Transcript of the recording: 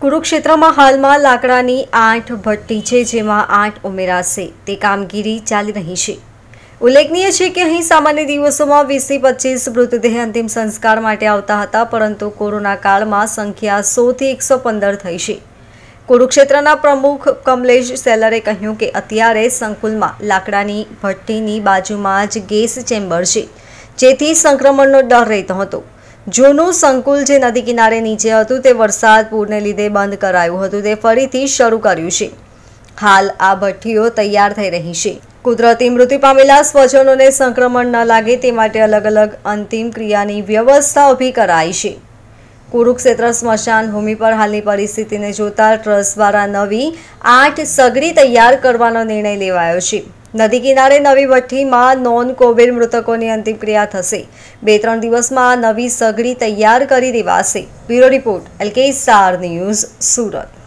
કુરુક્ષેત્રમાં હાલમાં લાકડાની આઠ ભઠ્ઠી છે જેમાં આઠ ઉમેરાશે તે કામગીરી ચાલી રહી છે ઉલ્લેખનીય છે કે અહીં સામાન્ય દિવસોમાં વીસથી પચીસ મૃતદેહ અંતિમ સંસ્કાર માટે આવતા હતા પરંતુ કોરોના કાળમાં સંખ્યા સોથી એકસો પંદર થઈ છે કુરુક્ષેત્રના પ્રમુખ કમલેશ સેલરે કહ્યું કે અત્યારે સંકુલમાં લાકડાની ભઠ્ઠીની બાજુમાં જ ગેસ ચેમ્બર છે જેથી સંક્રમણનો ડર રહેતો હતો જૂનું સંકુલ જે નદી કિનારે નીચે હતું તે વરસાદ પૂરને લીધે બંધ કરાયું હતું તે ફરીથી શરૂ કર્યું છે હાલ આ ભઠ્ઠીઓ તૈયાર થઈ રહી છે કુદરતી મૃત્યુ પામેલા સ્વજનોને સંક્રમણ ન લાગે તે માટે અલગ અલગ અંતિમ ક્રિયાની વ્યવસ્થા ઊભી કરાઈ છે કુરુક્ષેત્ર સ્મશાન ભૂમિ પર હાલની પરિસ્થિતિને જોતા ટ્રસ્ટ દ્વારા નવી આઠ સગરી તૈયાર કરવાનો નિર્ણય લેવાયો છે નદી કિનારે નવી ભઠ્ઠીમાં નોન કોવિડ મૃતકોની અંતિમક્રિયા થશે બે ત્રણ દિવસમાં નવી સગડી તૈયાર કરી દેવાશે bureau report LK star news Surat